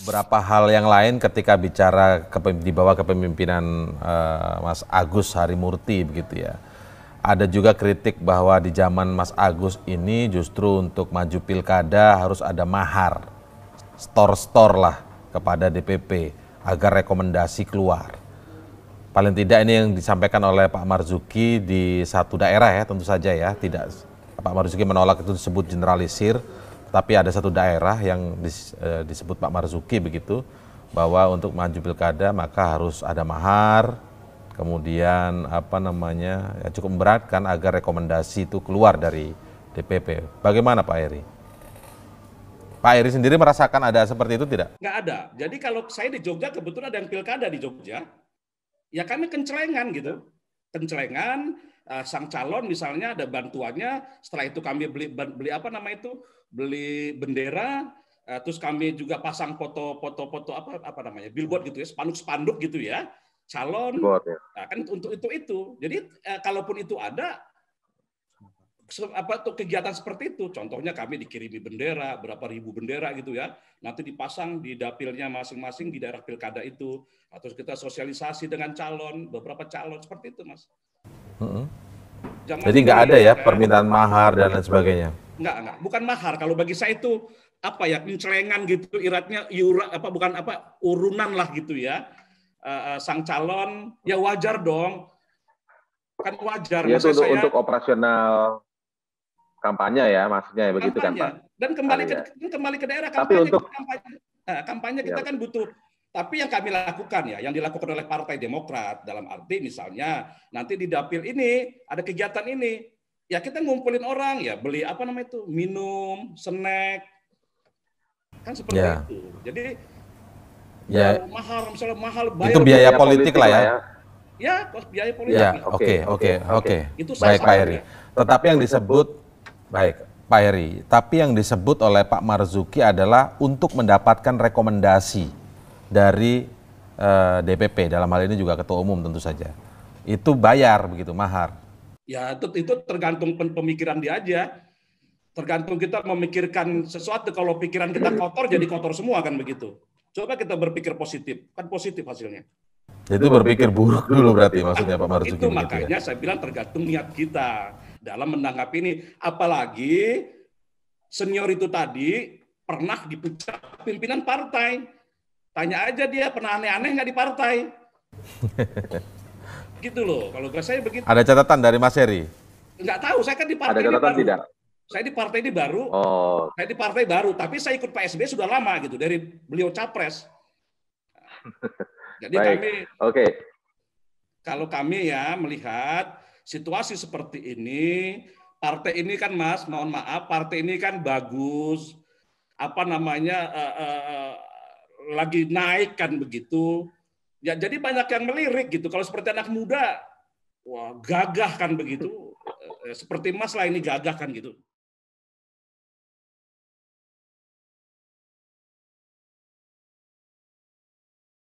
Berapa hal yang lain ketika bicara di bawah kepemimpinan uh, Mas Agus Harimurti begitu ya. Ada juga kritik bahwa di zaman Mas Agus ini justru untuk maju pilkada harus ada mahar, store-store lah kepada DPP agar rekomendasi keluar. Paling tidak ini yang disampaikan oleh Pak Marzuki di satu daerah ya tentu saja ya, tidak Pak Marzuki menolak itu disebut generalisir tapi ada satu daerah yang dis, e, disebut Pak Marzuki begitu bahwa untuk maju pilkada maka harus ada mahar kemudian apa namanya ya cukup memberatkan agar rekomendasi itu keluar dari DPP. Bagaimana Pak Eri? Pak Eri sendiri merasakan ada seperti itu tidak? Nggak ada. Jadi kalau saya di Jogja kebetulan ada yang pilkada di Jogja, ya kami kencelengan gitu. Kencelengan, uh, sang calon misalnya ada bantuannya setelah itu kami beli beli apa nama itu beli bendera uh, terus kami juga pasang foto-foto-foto apa apa namanya billboard gitu ya spanduk-spanduk gitu ya calon ya. Nah, kan untuk itu itu jadi uh, kalaupun itu ada apa tuh kegiatan seperti itu contohnya kami dikirimi bendera berapa ribu bendera gitu ya nanti dipasang di dapilnya masing-masing di daerah pilkada itu atau kita sosialisasi dengan calon beberapa calon seperti itu mas Jangan Jadi nggak ada ya permintaan mahar dan lain sebagainya. Nggak, nggak. Bukan mahar. Kalau bagi saya itu apa ya pencelengan gitu iratnya yura apa bukan apa urunan lah gitu ya uh, sang calon ya wajar dong kan wajar ya, untuk, saya, untuk operasional kampanye ya maksudnya ya begitu kan, kampanye. kan pak dan kembali ke ya. kembali ke daerah kampanye tapi untuk kampanye, eh, kampanye kita ya. kan butuh tapi yang kami lakukan ya, yang dilakukan oleh Partai Demokrat dalam arti misalnya nanti di dapil ini ada kegiatan ini, ya kita ngumpulin orang ya beli apa namanya itu minum, snack, kan seperti yeah. itu. Jadi ya eh, mahal misalnya mahal bayar itu biaya, biaya politik, politik ya. lah ya. Ya, kos biaya politik. Ya, oke, oke, oke. Itu baik Pak Heri. Ya. Tetapi yang disebut baik Pak Heri, tapi yang disebut oleh Pak Marzuki adalah untuk mendapatkan rekomendasi dari e, eh, DPP dalam hal ini juga ketua umum tentu saja itu bayar begitu mahar ya itu itu tergantung pemikiran dia aja tergantung kita memikirkan sesuatu kalau pikiran kita kotor jadi kotor semua kan begitu coba kita berpikir positif kan positif hasilnya itu berpikir buruk dulu berarti maksudnya Pak Marzuki. Itu ya? makanya ya. saya bilang tergantung niat kita dalam menanggapi ini. Apalagi senior itu tadi pernah dipecat pimpinan partai. Tanya aja dia pernah aneh-aneh nggak di partai. gitu loh. Kalau gue saya begitu. Ada catatan dari Mas Heri? Nggak tahu. Saya kan di partai. Ada catatan baru. tidak? Saya di partai ini baru. Oh. Saya di partai baru. Tapi saya ikut PSB sudah lama gitu dari beliau capres. Jadi Baik. kami. Oke. Okay. Kalau kami ya melihat situasi seperti ini, partai ini kan Mas, mohon maaf, partai ini kan bagus, apa namanya uh, uh, lagi naik kan begitu. Ya jadi banyak yang melirik gitu. Kalau seperti anak muda, wah gagah kan begitu. Eh, eh, seperti Mas lah ini gagah kan gitu.